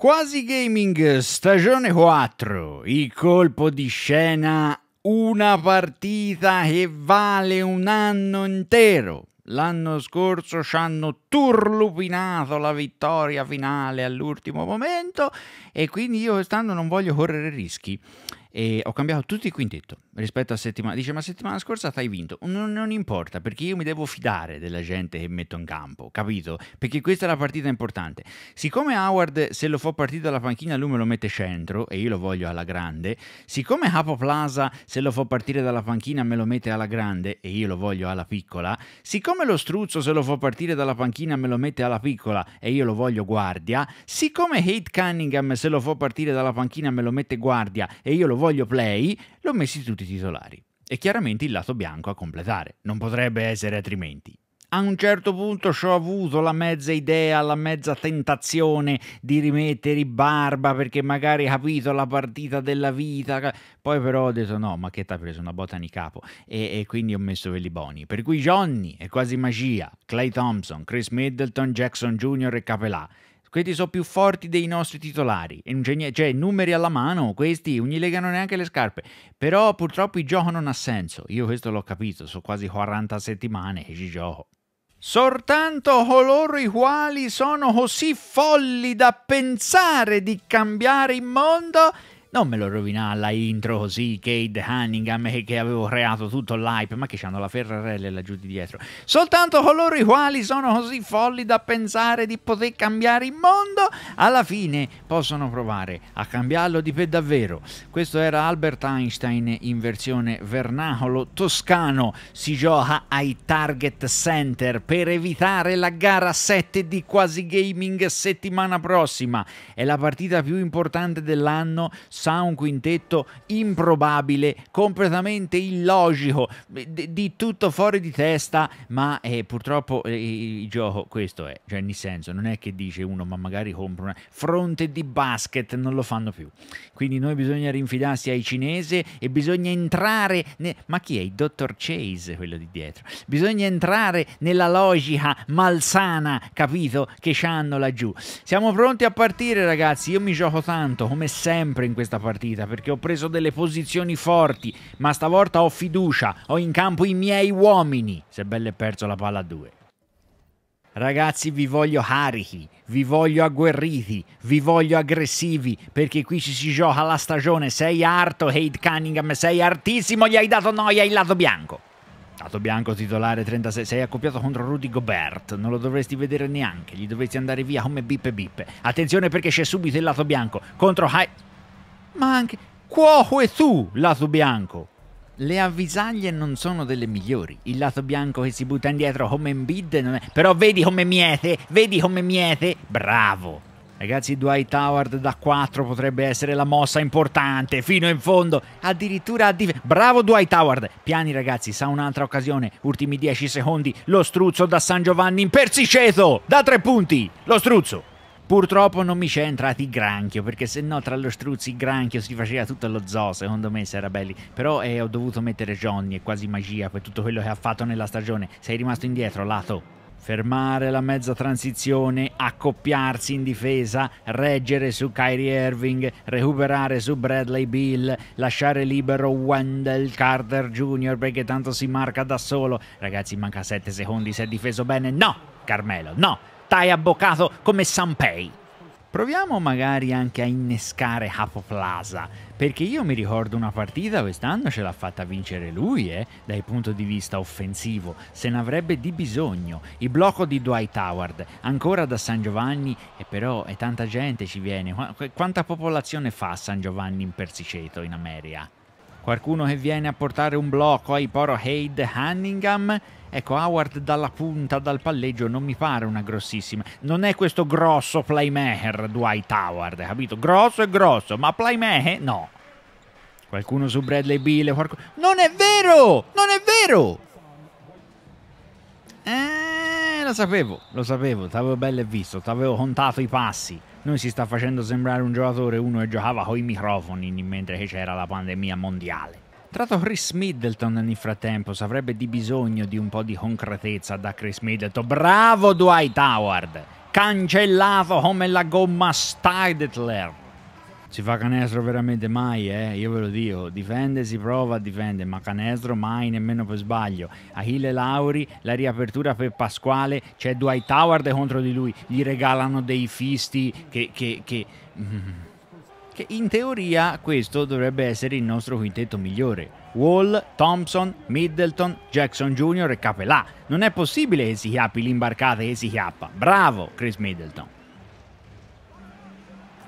Quasi Gaming stagione 4, il colpo di scena, una partita che vale un anno intero. L'anno scorso ci hanno turlupinato la vittoria finale all'ultimo momento e quindi io quest'anno non voglio correre rischi e ho cambiato tutto il quintetto rispetto a settimana dice ma settimana scorsa hai vinto non, non, importa perché io mi devo fidare della gente che metto in campo capito perché questa è la partita importante siccome Howard se lo fa partire dalla panchina lui me lo mette centro e io lo voglio alla grande siccome Hapo Plaza se lo fa partire dalla panchina me lo mette alla grande e io lo voglio alla piccola siccome lo struzzo se lo fa partire dalla panchina panchina me lo mette alla piccola e io lo voglio guardia, siccome Hate Cunningham se lo fa partire dalla panchina me lo mette guardia e io lo voglio play, l'ho messi tutti i titolari. E chiaramente il lato bianco a completare, non potrebbe essere altrimenti a un certo punto ci ho avuto la mezza idea, la mezza tentazione di rimettere i barba perché magari capito la partita della vita, poi però ho detto no, ma che t'ha preso una botta di capo e, e quindi ho messo boni. Per cui Johnny è quasi magia, Clay Thompson, Chris Middleton, Jackson Jr. e Capelà questi sono più forti dei nostri titolari, cioè numeri alla mano, questi non gli legano neanche le scarpe, però purtroppo il gioco non ha senso, io questo l'ho capito, sono quasi 40 settimane che ci gioco. Soltanto coloro i quali sono così folli da pensare di cambiare il mondo non me lo rovina la intro così, Cade Cunningham eh, che avevo creato tutto l'hype, ma che c'hanno la Ferrarelle laggiù di dietro. Soltanto coloro i quali sono così folli da pensare di poter cambiare il mondo, alla fine possono provare a cambiarlo di per davvero. Questo era Albert Einstein in versione vernacolo toscano. Si gioca ai Target Center per evitare la gara 7 di quasi gaming settimana prossima. È la partita più importante dell'anno sa un quintetto improbabile, completamente illogico, di, di tutto fuori di testa, ma eh, purtroppo eh, il gioco questo è, cioè nel senso non è che dice uno ma magari compra una fronte di basket, non lo fanno più. Quindi noi bisogna rinfidarsi ai cinesi e bisogna entrare, ne... ma chi è il dottor Chase quello di dietro? Bisogna entrare nella logica malsana, capito, che ci hanno laggiù. Siamo pronti a partire ragazzi, io mi gioco tanto come sempre in questo questa partita perché ho preso delle posizioni forti, ma stavolta ho fiducia, ho in campo i miei uomini, sebbene perso la palla a due. Ragazzi, vi voglio carichi, vi voglio agguerriti, vi voglio aggressivi, perché qui ci si gioca la stagione. Sei arto, Hate Cunningham, sei artissimo, gli hai dato noia il lato bianco. Lato bianco titolare 36, sei accoppiato contro Rudy Gobert, non lo dovresti vedere neanche, gli dovresti andare via come bippe bippe. Attenzione perché c'è subito il lato bianco contro High ma anche cuoco e su, lato bianco. Le avvisaglie non sono delle migliori. Il lato bianco che si butta indietro come un bid non è... Però vedi come miete, vedi come miete. Bravo. Ragazzi, Dwight Howard da 4 potrebbe essere la mossa importante, fino in fondo, addirittura a dif- Bravo Dwight Howard! Piani ragazzi, sa un'altra occasione, ultimi 10 secondi, lo struzzo da San Giovanni in Persiceto, da 3 punti, lo struzzo! Purtroppo non mi c'è entrato il granchio, perché se no tra lo struzzi il granchio si faceva tutto lo zoo, secondo me Sarabelli. Però eh, ho dovuto mettere Johnny, è quasi magia per tutto quello che ha fatto nella stagione. Sei rimasto indietro, lato fermare la mezza transizione, accoppiarsi in difesa, reggere su Kyrie Irving, recuperare su Bradley Bill, lasciare libero Wendell Carter Jr. perché tanto si marca da solo. Ragazzi, manca 7 secondi, si è difeso bene. No, Carmelo, no stai abboccato come Sanpei. Proviamo magari anche a innescare Hapo Plaza, perché io mi ricordo una partita quest'anno ce l'ha fatta vincere lui, eh, dal punto di vista offensivo, se ne avrebbe di bisogno. Il blocco di Dwight Howard, ancora da San Giovanni, e però è tanta gente ci viene. Qu- quanta popolazione fa San Giovanni in Persiceto, in America? Qualcuno che viene a portare un blocco ai Poro Hade Hanningham? Ecco, Howard dalla punta, dal palleggio, non mi pare una grossissima. Non è questo grosso playmaker Dwight Howard, capito? Grosso e grosso, ma playmaker no. Qualcuno su Bradley Bill, qualcuno... Non è vero! Non è vero! Eh, lo sapevo, lo sapevo, t'avevo bello e visto, t'avevo contato i passi. Noi si sta facendo sembrare un giocatore, uno che giocava coi microfoni mentre c'era la pandemia mondiale. Tra l'altro Chris Middleton nel frattempo avrebbe di bisogno di un po' di concretezza da Chris Middleton. Bravo Dwight Howard! Cancellato come la gomma Stidetler. Si fa canestro veramente mai, eh? Io ve lo dico. Difende, si prova a difendere, ma canestro mai, nemmeno per sbaglio. Achille Lauri, la riapertura per Pasquale, c'è Dwight Howard contro di lui. Gli regalano dei fisti che... che, che... Mm che in teoria questo dovrebbe essere il nostro quintetto migliore. Wall, Thompson, Middleton, Jackson Jr. e Capelà. Non è possibile che si chiappi l'imbarcata e si chiappa. Bravo Chris Middleton.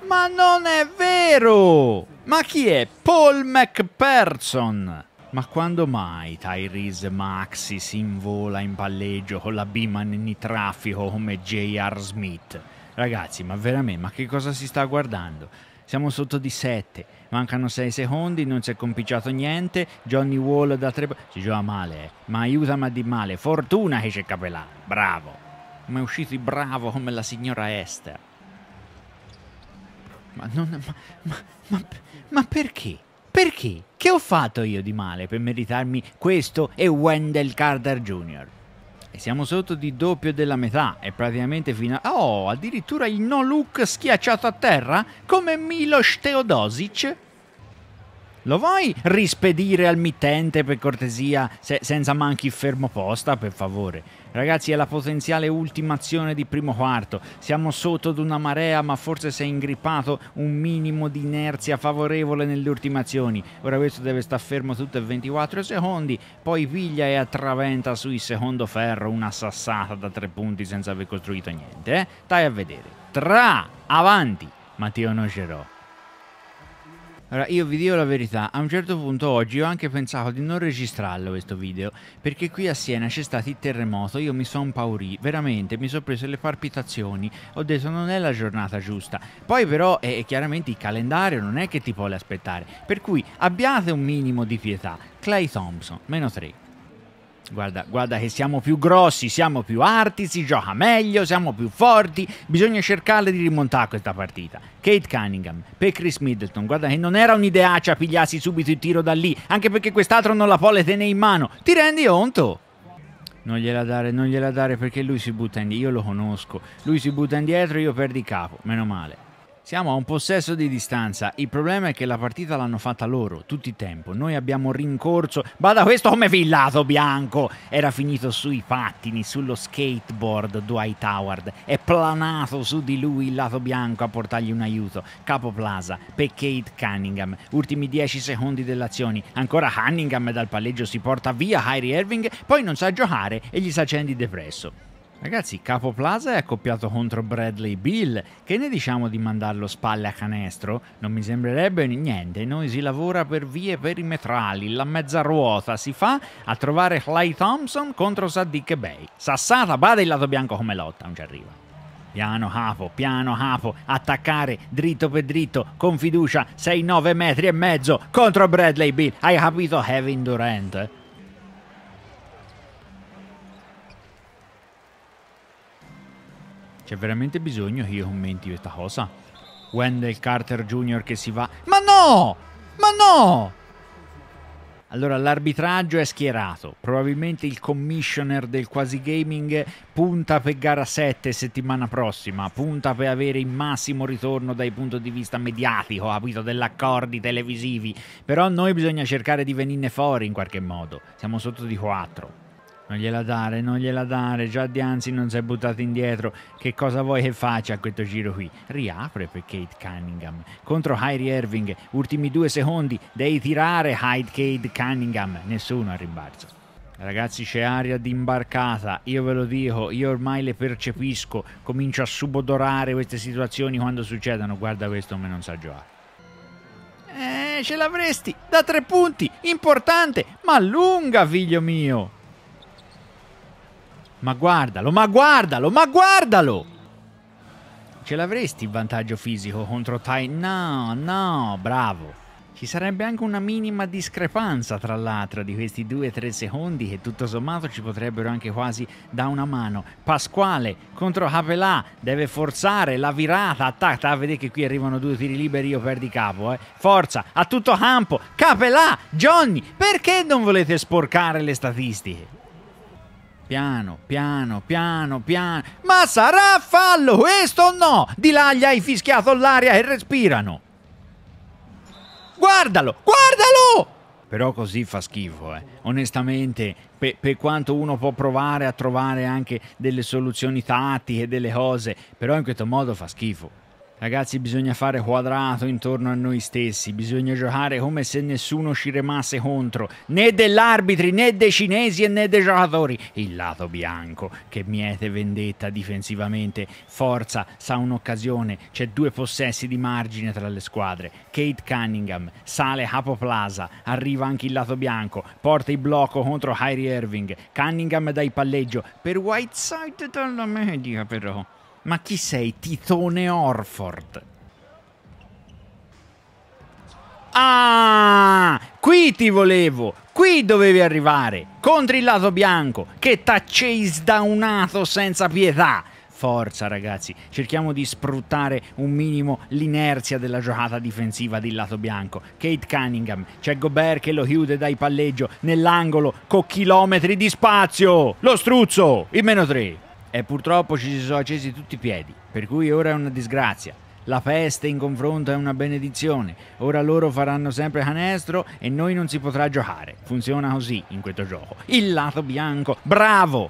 Ma non è vero! Ma chi è Paul McPherson? Ma quando mai Tyrese Maxi si invola in palleggio con la Biman in traffico come J.R. Smith? Ragazzi, ma veramente, ma che cosa si sta guardando? Siamo sotto di 7, mancano 6 secondi, non si è compicciato niente. Johnny Wall da 3. Tre... Si gioca male, eh. ma aiuta ma di male. Fortuna che c'è Capellano, bravo. Ma è uscito bravo come la signora Esther. Ma, non, ma, ma, ma perché? Perché? Che ho fatto io di male per meritarmi questo e Wendell Carter Jr.? E siamo sotto di doppio della metà. È praticamente fino a... Oh, addirittura il no look schiacciato a terra come Miloš Teodosic. Lo vuoi rispedire al mittente per cortesia, se senza manchi fermo posta, per favore? Ragazzi, è la potenziale ultima azione di primo quarto. Siamo sotto ad una marea, ma forse si è ingrippato un minimo di inerzia favorevole nelle ultime azioni. Ora questo deve star fermo tutto il 24 secondi, poi piglia e attraventa sui secondo ferro una sassata da tre punti senza aver costruito niente. Eh? Stai a vedere. Tra, avanti, Matteo Nogerò. Allora, io vi dico la verità, a un certo punto oggi ho anche pensato di non registrarlo questo video, perché qui a Siena c'è stato il terremoto, io mi sono impaurì, veramente, mi sono preso le palpitazioni, ho detto non è la giornata giusta. Poi però eh, eh, chiaramente il calendario non è che ti vuole aspettare, per cui abbiate un minimo di pietà. Clay Thompson, meno 3. Guarda, guarda che siamo più grossi, siamo più arti, si gioca meglio, siamo più forti, bisogna cercare di rimontare questa partita. Kate Cunningham per Chris Middleton, guarda che non era un'ideaccia pigliarsi subito il tiro da lì, anche perché quest'altro non la pole tenere in mano, ti rendi conto? Non gliela dare, non gliela dare perché lui si butta indietro, io lo conosco, lui si butta indietro e io perdi capo, meno male. Siamo a un possesso di distanza. Il problema è che la partita l'hanno fatta loro, tutti il tempo. Noi abbiamo rincorso. Bada questo come villato bianco. Era finito sui pattini, sullo skateboard Dwight Howard. È planato su di lui il lato bianco a portargli un aiuto. Capo Plaza, Peccate Cunningham. Ultimi 10 secondi dell'azione. Ancora Cunningham dal palleggio si porta via Harry Irving, poi non sa giocare e gli si accendi depresso. Ragazzi, Capo Plaza è accoppiato contro Bradley Bill. Che ne diciamo di mandarlo spalle a canestro? Non mi sembrerebbe niente. Noi si lavora per vie perimetrali, la mezza ruota si fa a trovare Clay Thompson contro Saddick Bay. Sassata, bada il lato bianco come lotta, non ci arriva. Piano capo, piano capo, attaccare dritto per dritto, con fiducia, 6-9 metri e mezzo contro Bradley Bill. Hai capito Kevin Durant? C'è veramente bisogno che io commenti questa cosa. Wendell Carter Jr. che si va... Ma no! Ma no! Allora, l'arbitraggio è schierato. Probabilmente il commissioner del quasi gaming punta per gara 7 settimana prossima, punta per avere il massimo ritorno dai punti di vista mediatico, abito degli accordi televisivi. Però noi bisogna cercare di venirne fuori in qualche modo. Siamo sotto di 4. Non gliela dare, non gliela dare, già Dianzi non si è buttato indietro. Che cosa vuoi che faccia a questo giro qui? Riapre per Kate Cunningham contro Kyrie Irving, ultimi due secondi, devi tirare Hyde Kate Cunningham, nessuno a rimbalzo. Ragazzi c'è aria di imbarcata, io ve lo dico, io ormai le percepisco, comincio a subodorare queste situazioni quando succedono, guarda questo me non sa giocare. Eh, ce l'avresti, da tre punti, importante, ma lunga figlio mio! Ma guardalo, ma guardalo, ma guardalo! Ce l'avresti il vantaggio fisico contro Tai? No, no, bravo. Ci sarebbe anche una minima discrepanza tra l'altro di questi 2-3 secondi che tutto sommato ci potrebbero anche quasi da una mano. Pasquale contro Capelà deve forzare la virata, attacca, vedete che qui arrivano due tiri liberi, io perdi capo, eh. Forza, a tutto campo, Capelà, Johnny, perché non volete sporcare le statistiche? Piano, piano, piano, piano. Ma sarà fallo questo o no? Di là gli hai fischiato l'aria e respirano. Guardalo, guardalo! Però così fa schifo, eh. onestamente, per, per quanto uno può provare a trovare anche delle soluzioni tattiche, delle cose, però in questo modo fa schifo. Ragazzi, bisogna fare quadrato intorno a noi stessi, bisogna giocare come se nessuno ci remasse contro, né dell'arbitri, né dei cinesi e né dei giocatori. Il lato bianco che miete vendetta difensivamente, forza, sa un'occasione, c'è due possessi di margine tra le squadre. Kate Cunningham sale capo Plaza, arriva anche il lato bianco, porta il blocco contro Harry Irving, Cunningham dà il palleggio, per Whiteside dalla media però. Ma chi sei, Titone Orford? Ah, qui ti volevo, qui dovevi arrivare, contro il lato bianco, che t'ha chase downato senza pietà. Forza ragazzi, cerchiamo di sfruttare un minimo l'inerzia della giocata difensiva di lato bianco. Kate Cunningham, c'è Gobert che lo chiude dai palleggio nell'angolo con chilometri di spazio. Lo struzzo, in meno 3. E purtroppo ci si sono accesi tutti i piedi, per cui ora è una disgrazia. La peste in confronto è una benedizione. Ora loro faranno sempre canestro e noi non si potrà giocare. Funziona così in questo gioco. Il lato bianco. Bravo!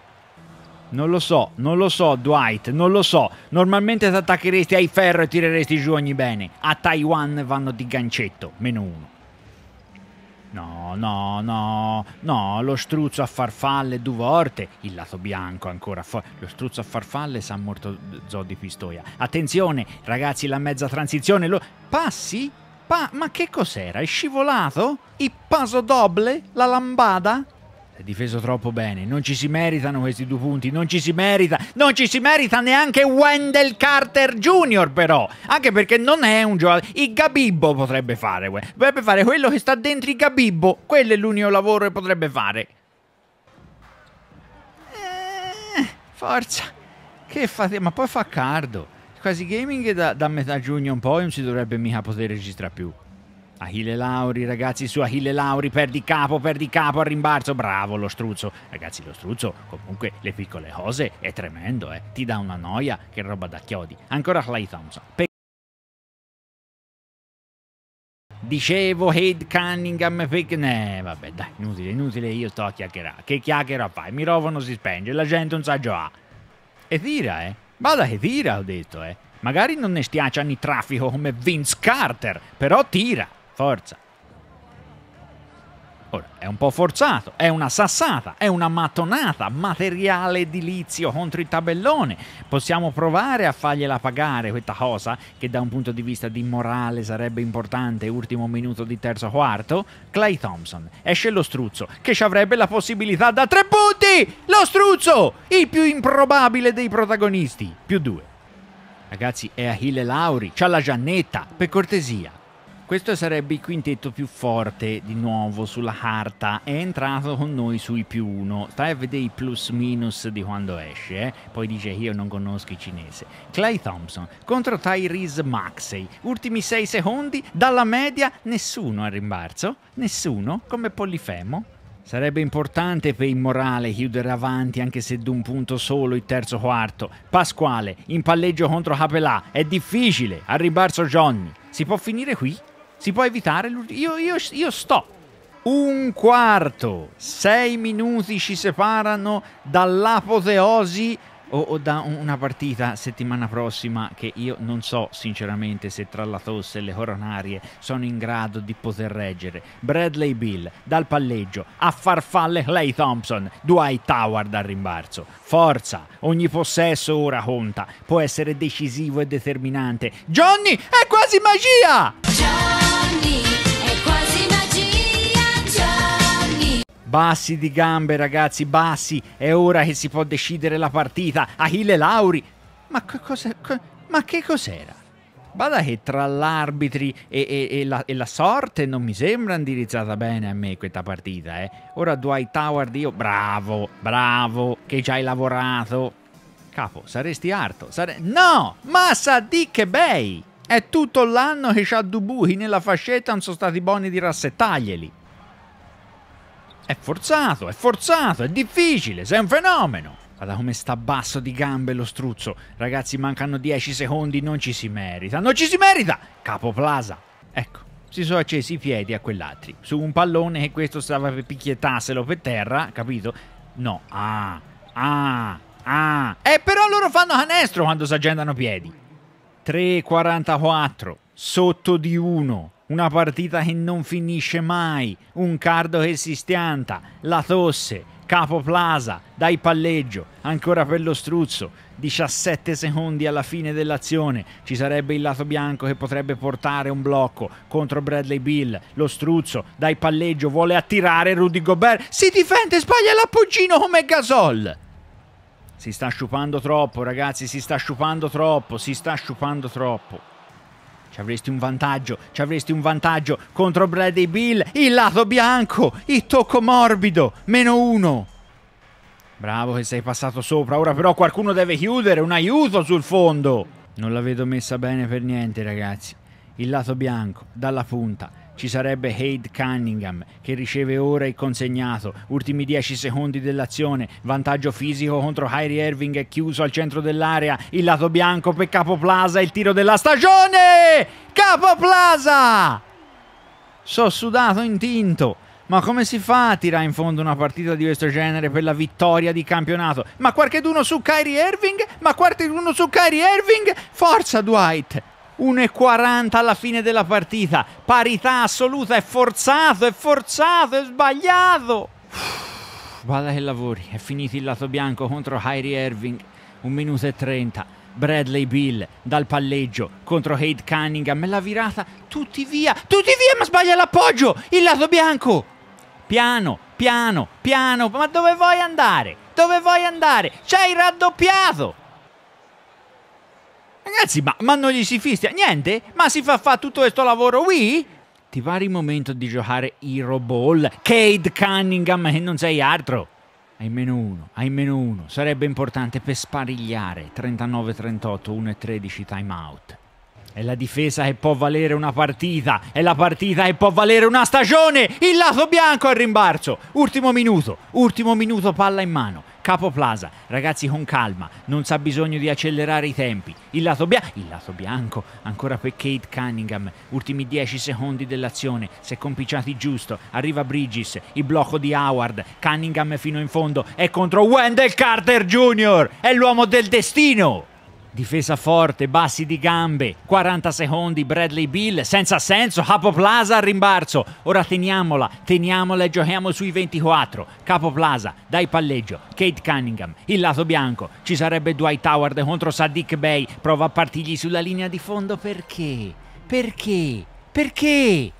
Non lo so, non lo so Dwight, non lo so. Normalmente ti attaccheresti ai ferro e tireresti giù ogni bene. A Taiwan vanno di gancetto, meno uno. No, no, no, no, lo struzzo a farfalle due volte, il lato bianco ancora fuori, lo struzzo a farfalle sa morto Zod di Pistoia. Attenzione, ragazzi, la mezza transizione, lo... passi? Pa... Ma che cos'era? È scivolato? Il paso doble? La lambada? Si è difeso troppo bene. Non ci si meritano questi due punti. Non ci si merita. Non ci si merita neanche Wendell Carter Jr. però. Anche perché non è un giocatore. Il Gabibbo potrebbe fare. Potrebbe fare quello che sta dentro il Gabibbo. Quello è l'unico lavoro che potrebbe fare. Eh, forza. Che fate? Ma poi fa cardo. Quasi gaming da, da metà giugno un po' non si dovrebbe mica poter registrare più. Achille Lauri, ragazzi, su Achille Lauri, perdi capo, perdi capo al rimbarzo, bravo lo struzzo. Ragazzi, lo struzzo, comunque, le piccole cose è tremendo, eh. Ti dà una noia che roba da chiodi. Ancora Clay Thompson. Pe Dicevo Head Cunningham perché ne vabbè dai inutile inutile io sto a chiacchierare che chiacchiera fai il microfono si spenge la gente un saggio già e tira eh vada che tira ho detto eh magari non ne stiacciano il traffico come Vince Carter però tira Forza. Ora, è un po' forzato, è una sassata, è una mattonata, materiale edilizio contro il tabellone. Possiamo provare a fargliela pagare questa cosa, che da un punto di vista di morale sarebbe importante, ultimo minuto di terzo quarto. Clay Thompson, esce lo struzzo, che ci avrebbe la possibilità da tre punti! Lo struzzo! Il più improbabile dei protagonisti, più due. Ragazzi, è Achille Lauri, c'ha la Giannetta, per cortesia. Questo sarebbe il quintetto più forte di nuovo sulla carta, è entrato con noi sui più uno, stai a vedere i plus minus di quando esce, eh? poi dice io non conosco i cinese. Clay Thompson contro Tyrese Maxey, ultimi 6 secondi, dalla media nessuno a rimbalzo, nessuno come Polifemo. Sarebbe importante per il morale chiudere avanti anche se d'un punto solo il terzo quarto. Pasquale in palleggio contro Capelà, è difficile, a rimbalzo Johnny. Si può finire qui? Si può evitare? Io, io, io sto. Un quarto, sei minuti ci separano dall'apoteosi o, o, da una partita settimana prossima che io non so sinceramente se tra la tosse e le coronarie sono in grado di poter reggere. Bradley Bill dal palleggio a farfalle Clay Thompson, Dwight Howard dal rimbarzo. Forza, ogni possesso ora conta, può essere decisivo e determinante. Johnny, è quasi magia! Johnny! Bassi di gambe ragazzi, bassi, è ora che si può decidere la partita. Achille Lauri, ma, ma che cos'era? Bada che tra l'arbitri e, e, e, la, e, la, sorte non mi sembra indirizzata bene a me questa partita, eh. Ora Dwight Howard io, bravo, bravo, che ci hai lavorato. Capo, saresti arto, sare... No, massa di che bei! È tutto l'anno che c'ha Dubuchi nella fascetta non sono stati buoni di rassettaglieli. È forzato, è forzato, è difficile, sei un fenomeno. Guarda come sta basso di gambe lo struzzo. Ragazzi, mancano 10 secondi, non ci si merita. Non ci si merita! Capo Plaza. Ecco, si sono accesi i piedi a quell'altri. Su un pallone che questo stava per picchiettarselo per terra, capito? No. Ah, ah, ah. E eh, però loro fanno canestro quando si aggendano piedi. 3.44, sotto di 1, una partita che non finisce mai, un cardo che si stianta, la tosse, Capo Plaza, dai palleggio, ancora per lo struzzo, 17 secondi alla fine dell'azione, ci sarebbe il lato bianco che potrebbe portare un blocco contro Bradley Bill, lo struzzo, dai palleggio, vuole attirare Rudy Gobert, si difende, sbaglia l'appoggino come Gasol. Si sta sciupando troppo, ragazzi, si sta sciupando troppo, si sta sciupando troppo. Ci avresti un vantaggio, ci avresti un vantaggio contro Brady Bill, il lato bianco, il tocco morbido, meno uno. Bravo che sei passato sopra, ora però qualcuno deve chiudere, un aiuto sul fondo. Non la vedo messa bene per niente ragazzi. Il lato bianco, dalla punta, ci sarebbe Hade Cunningham che riceve ora il consegnato, ultimi 10 secondi dell'azione, vantaggio fisico contro Harry Irving è chiuso al centro dell'area, il lato bianco per Capo Plaza, il tiro della stagione! Capo Plaza! So sudato in tinto. Ma come si fa a tirare in fondo una partita di questo genere per la vittoria di campionato? Ma qualcheduno su Kyrie Irving? Ma qualcheduno su Kyrie Irving? Forza Dwight! 1,40 alla fine della partita, parità assoluta, è forzato, è forzato, è sbagliato. Uff, che lavori, è finito il lato bianco contro Kyrie Irving, 1 minuto e 30. Bradley Bill dal palleggio contro Hate Cunningham, la virata, tutti via, tutti via, ma sbaglia l'appoggio, il lato bianco. Piano, piano, piano, ma dove vuoi andare? Dove vuoi andare? C'hai raddoppiato! Ragazzi, ma, ma non gli si fischia niente? Ma si fa fa tutto questo lavoro qui? Ti pare il momento di giocare Hero Ball? Cade Cunningham e eh, non sei altro. Hai meno uno, hai meno uno. Sarebbe importante per sparigliare 39-38, 1-13 timeout. È la difesa che può valere una partita, è la partita che può valere una stagione. Il lato bianco al rimbalzo. Ultimo minuto, ultimo minuto palla in mano. Capo Plaza, ragazzi con calma, non sa bisogno di accelerare i tempi. Il lato, il lato bianco, ancora per Kate Cunningham, ultimi 10 secondi dell'azione, si è compicciati giusto, arriva Bridges, il blocco di Howard, Cunningham fino in fondo, è contro Wendell Carter Jr., è l'uomo del destino. Difesa forte, bassi di gambe, 40 secondi Bradley Bill, senza senso, Capo Plaza al rimbarzo, Ora teniamola, teniamola e giochiamo sui 24. Capo Plaza, dai palleggio, Kate Cunningham, il lato bianco. Ci sarebbe Dwight Howard contro Sadiq Bey, prova a partirgli sulla linea di fondo perché? Perché? Perché?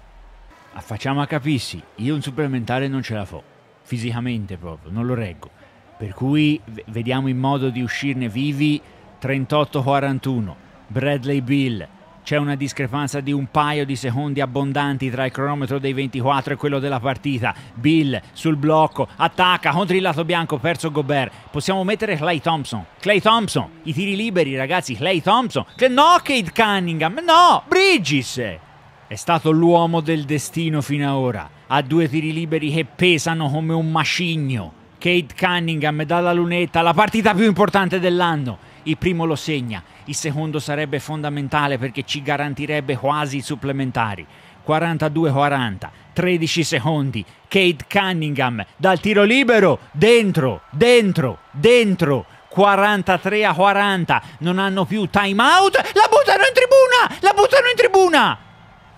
Ah, facciamo a capirsi, io un supplementare non ce la fo, fisicamente proprio, non lo reggo. Per cui vediamo in modo di uscirne vivi 38-41, Bradley Bill. C'è una discrepanza di un paio di secondi abbondanti tra il cronometro dei 24 e quello della partita. Bill sul blocco, attacca contro il lato bianco, perso Gobert. Possiamo mettere Clay Thompson. Clay Thompson, i tiri liberi ragazzi, Clay Thompson. Che No Cade Cunningham, no, Bridges. È stato l'uomo del destino fino ad ora. Ha due tiri liberi che pesano come un macigno. Cade Cunningham dalla lunetta, la partita più importante dell'anno il primo lo segna, il secondo sarebbe fondamentale perché ci garantirebbe quasi i supplementari. 42-40, 13 secondi, Kate Cunningham dal tiro libero, dentro, dentro, dentro, 43 40, non hanno più time out, la buttano in tribuna, la buttano in tribuna!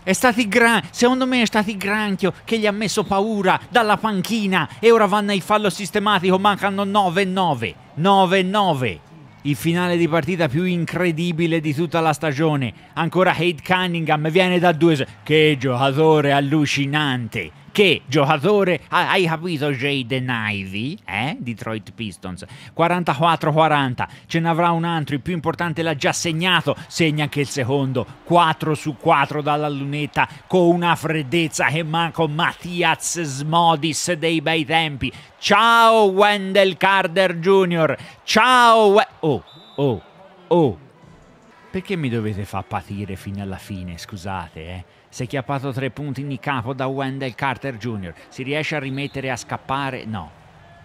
È stato il granchio, Secondo me è stato il granchio che gli ha messo paura dalla panchina e ora vanno in fallo sistematico, mancano 9-9, 9-9 il finale di partita più incredibile di tutta la stagione. Ancora Hate Cunningham viene da due. Che giocatore allucinante! che giocatore, hai capito Jaden Ivey eh? Detroit Pistons, 44-40, ce n'avrà un altro, il più importante l'ha già segnato, segna anche il secondo, 4 su 4 dalla lunetta, con una freddezza che manco Mattias Smodis dei bei tempi, ciao Wendell Carter Jr., ciao, We oh, oh, oh, perché mi dovete far patire fino alla fine, scusate, eh? Si è chiappato tre punti in capo da Wendell Carter Jr. Si riesce a rimettere a scappare? No.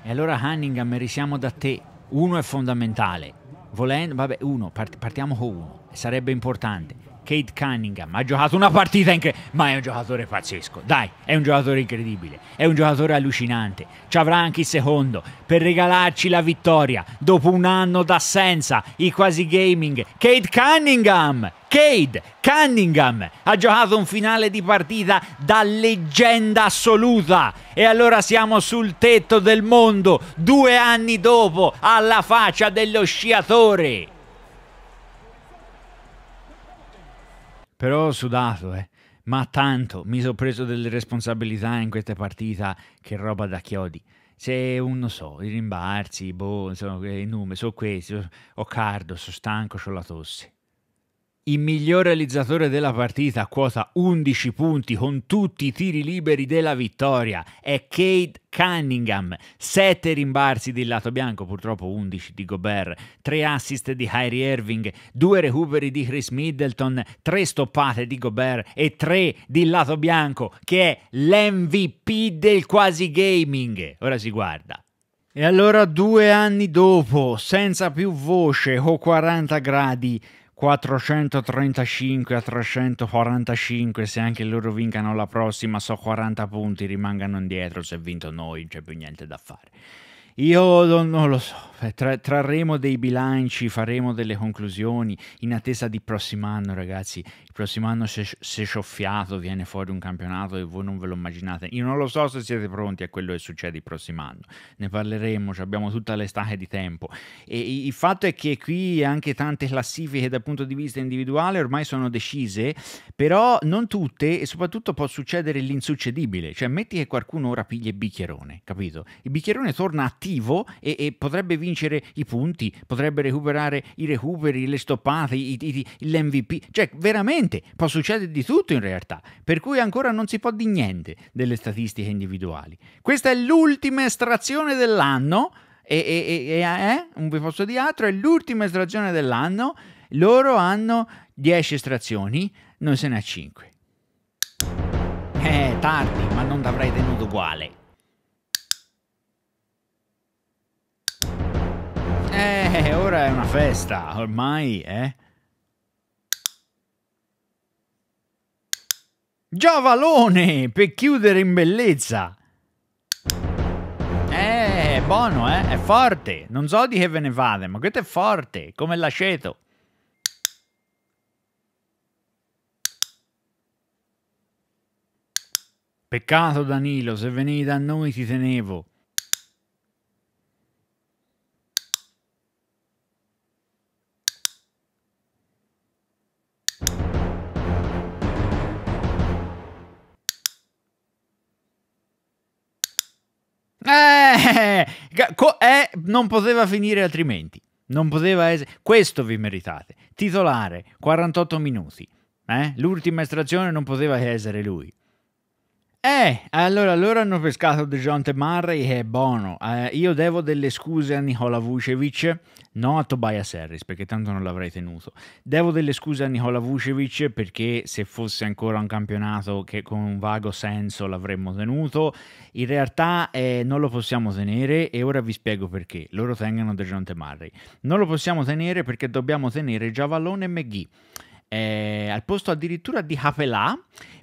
E allora Hanningham, risiamo da te. Uno è fondamentale. Volendo, vabbè, uno, partiamo con uno. Sarebbe importante Kate Cunningham ha giocato una partita incredibile, ma è un giocatore pazzesco, dai, è un giocatore incredibile, è un giocatore allucinante, ci avrà anche il secondo per regalarci la vittoria dopo un anno d'assenza, i quasi gaming, Kate Cunningham! Cade Cunningham ha giocato un finale di partita da leggenda assoluta e allora siamo sul tetto del mondo due anni dopo alla faccia dello sciatore. però ho sudato, eh. Ma tanto mi sono preso delle responsabilità in questa partita che roba da chiodi. Se uno so, i rimbarzi, boh, insomma, i numeri, sono questi, ho cardo, sono stanco, ho la tosse il miglior realizzatore della partita, quota 11 punti con tutti i tiri liberi della vittoria, è Cade Cunningham, 7 rimbarsi di lato bianco, purtroppo 11 di Gobert, 3 assist di Kyrie Irving, 2 recuperi di Chris Middleton, 3 stoppate di Gobert e 3 di lato bianco, che è l'MVP del quasi gaming. Ora si guarda. E allora due anni dopo, senza più voce o 40 gradi, 435 a 345 se anche loro vincano la prossima so 40 punti rimangano indietro se vinto noi c'è più niente da fare io non lo so, eh, Tra, trarremo dei bilanci, faremo delle conclusioni in attesa di prossimo anno ragazzi, il prossimo anno se, se soffiato viene fuori un campionato e voi non ve lo immaginate, io non lo so se siete pronti a quello che succede il prossimo anno, ne parleremo, abbiamo tutta l'estate di tempo e il fatto è che qui anche tante classifiche dal punto di vista individuale ormai sono decise, però non tutte e soprattutto può succedere l'insuccedibile, cioè metti che qualcuno ora pigli il bicchierone, capito? Il bicchierone torna attivo e, e potrebbe vincere i punti, potrebbe recuperare i recuperi, le stoppate, i, i, l'MVP, cioè veramente veramente, può succedere di tutto in realtà, per cui ancora non si può di niente delle statistiche individuali. Questa è l'ultima estrazione dell'anno, e, e, e eh, non vi posso dire altro, è l'ultima estrazione dell'anno, loro hanno 10 estrazioni, noi se ne ha 5. Eh, tardi, ma non t'avrei tenuto uguale. Eh, ora è una festa, ormai, eh. Giovalone per chiudere in bellezza. Eh, è buono, eh? È forte. Non so di che ve ne fate, ma questo è forte, come l'aceto. Peccato Danilo, se venivi da noi ti tenevo. è, non poteva finire altrimenti. Non poteva essere. Questo vi meritate. Titolare, 48 minuti. Eh? L'ultima estrazione non poteva essere lui. Eh, allora loro hanno pescato DeJounte Murray che è buono. Eh, io devo delle scuse a Nicola Vucevic, no a Tobias Harris perché tanto non l'avrei tenuto. Devo delle scuse a Nicola Vucevic perché se fosse ancora un campionato che con un vago senso l'avremmo tenuto, in realtà eh, non lo possiamo tenere e ora vi spiego perché. Loro tengano DeJounte Murray. Non lo possiamo tenere perché dobbiamo tenere Giavallone e McGee eh, al posto addirittura di Hapelà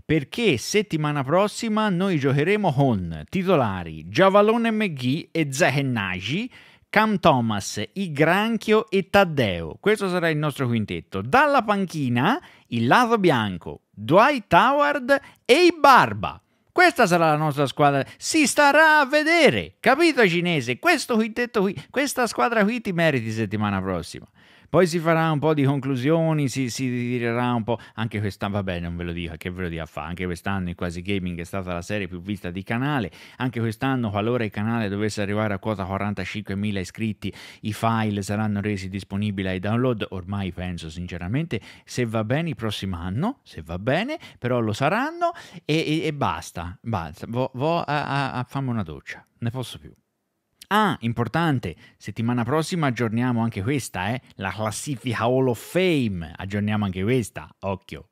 perché settimana prossima noi giocheremo con titolari Giavalone McGee e Zehennaji Cam Thomas, I Granchio e Taddeo. Questo sarà il nostro quintetto. Dalla panchina, il lato bianco, Dwight Howard e i Barba. Questa sarà la nostra squadra. Si starà a vedere. Capito, cinese? Questo quintetto qui, questa squadra qui ti meriti settimana prossima. Poi si farà un po' di conclusioni, si, si tirerà un po'. Anche quest'anno, vabbè, non ve lo dico, che ve lo dico a fare. Anche quest'anno in Quasi Gaming è stata la serie più vista di canale. Anche quest'anno, qualora il canale dovesse arrivare a quota 45.000 iscritti, i file saranno resi disponibili ai download. Ormai penso, sinceramente, se va bene il prossimo anno, se va bene, però lo saranno e, e, e basta. Basta, vo, vo a, a, a fammi una doccia, ne posso più. Ah, importante, settimana prossima aggiorniamo anche questa, eh? La classifica Hall of Fame, aggiorniamo anche questa, occhio.